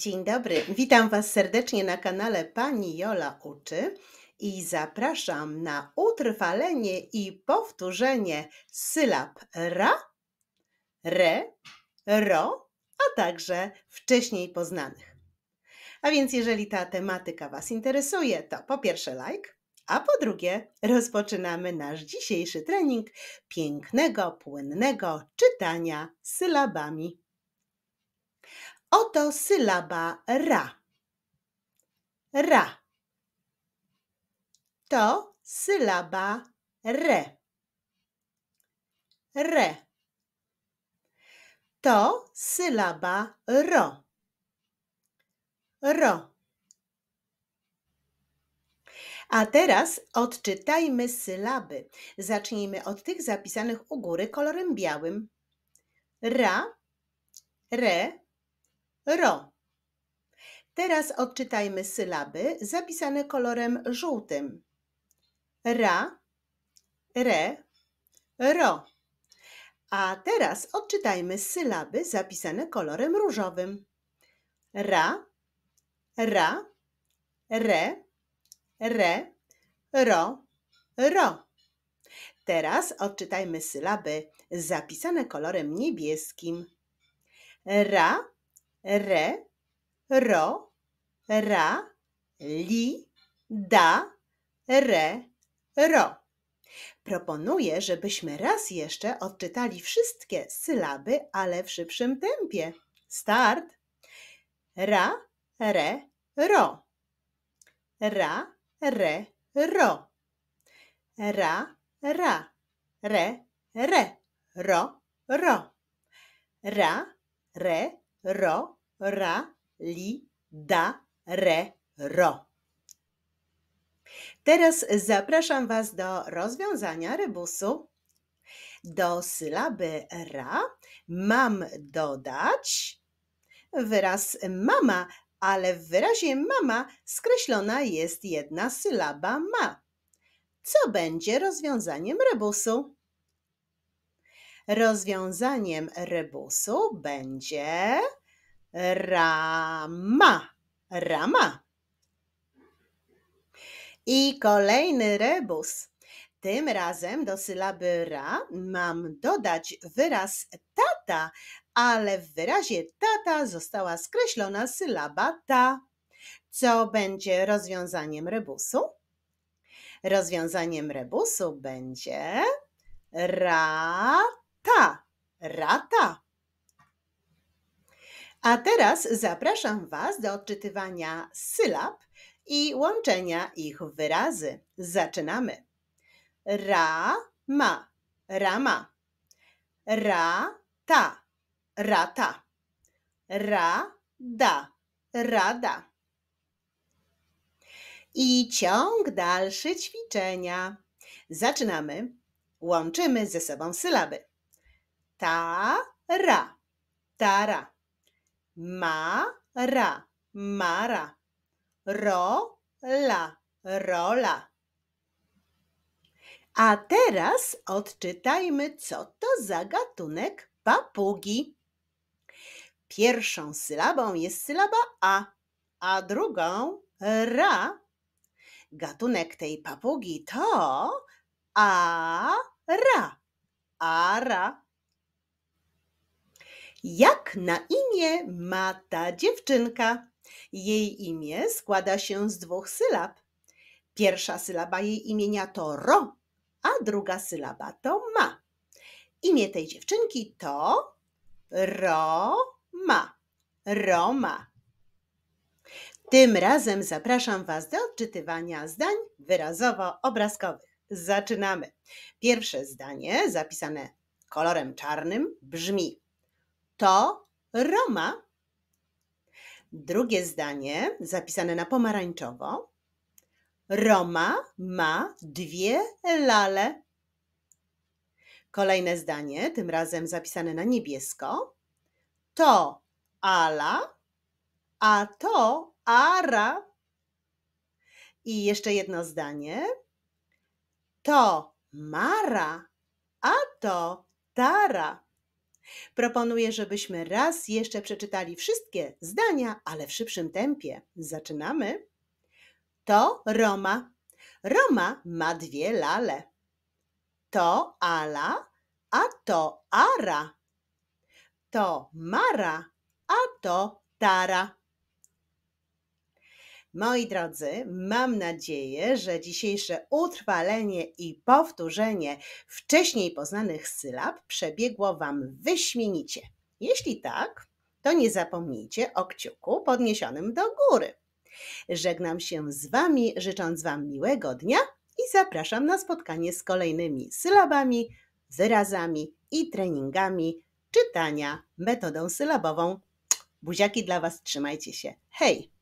Dzień dobry, witam Was serdecznie na kanale Pani Jola Uczy i zapraszam na utrwalenie i powtórzenie sylab ra, re, ro, a także wcześniej poznanych. A więc jeżeli ta tematyka Was interesuje, to po pierwsze like, a po drugie rozpoczynamy nasz dzisiejszy trening pięknego, płynnego czytania sylabami. Oto sylaba ra. Ra. To sylaba re. Re. To sylaba ro. Ro. A teraz odczytajmy sylaby. Zacznijmy od tych zapisanych u góry kolorem białym. Ra, re, ro. Teraz odczytajmy sylaby zapisane kolorem żółtym. Ra, re, ro. A teraz odczytajmy sylaby zapisane kolorem różowym. Ra, ra, re, re, ro, ro. Teraz odczytajmy sylaby zapisane kolorem niebieskim. Ra, re, ro, ra, li, da, re, ro. Proponuję, żebyśmy raz jeszcze odczytali wszystkie sylaby, ale w szybszym tempie. Start. Ra, re, ro. Ra, re, ro. Ra, ra, re, re, ro, ro. Ra, re, ro, ra, li, da, re, ro. Teraz zapraszam Was do rozwiązania rebusu. Do sylaby ra mam dodać wyraz mama, ale w wyrazie mama skreślona jest jedna sylaba ma. Co będzie rozwiązaniem rebusu? Rozwiązaniem rebusu będzie rama. Rama. I kolejny rebus. Tym razem do sylaby ra mam dodać wyraz tata, ale w wyrazie tata została skreślona sylaba ta. Co będzie rozwiązaniem rebusu? Rozwiązaniem rebusu będzie ra ta, rata. A teraz zapraszam Was do odczytywania sylab i łączenia ich w wyrazy. Zaczynamy. Ra, ma, rama. Ra, ta, rata. Ra, da, rada. I ciąg dalszy ćwiczenia. Zaczynamy. Łączymy ze sobą sylaby. Tara, tara. Mara, mara. Rola, rola. A teraz odczytajmy, co to za gatunek papugi. Pierwszą sylabą jest sylaba A, a drugą ra. Gatunek tej papugi to ara, ara. Jak na imię ma ta dziewczynka? Jej imię składa się z dwóch sylab. Pierwsza sylaba jej imienia to ro, a druga sylaba to ma. Imię tej dziewczynki to Roma. Roma. Tym razem zapraszam Was do odczytywania zdań wyrazowo-obrazkowych. Zaczynamy. Pierwsze zdanie, zapisane kolorem czarnym, brzmi: to Roma. Drugie zdanie, zapisane na pomarańczowo. Roma ma dwie lale. Kolejne zdanie, tym razem zapisane na niebiesko. To Ala, a to Ara. I jeszcze jedno zdanie. To Mara, a to Tara. Proponuję, żebyśmy raz jeszcze przeczytali wszystkie zdania, ale w szybszym tempie. Zaczynamy. To Roma. Roma ma dwie lale. To Ala, a to Ara. To Mara, a to Tara. Moi drodzy, mam nadzieję, że dzisiejsze utrwalenie i powtórzenie wcześniej poznanych sylab przebiegło Wam wyśmienicie. Jeśli tak, to nie zapomnijcie o kciuku podniesionym do góry. Żegnam się z Wami, życząc Wam miłego dnia i zapraszam na spotkanie z kolejnymi sylabami, wyrazami i treningami czytania metodą sylabową. Buziaki dla Was, trzymajcie się. Hej!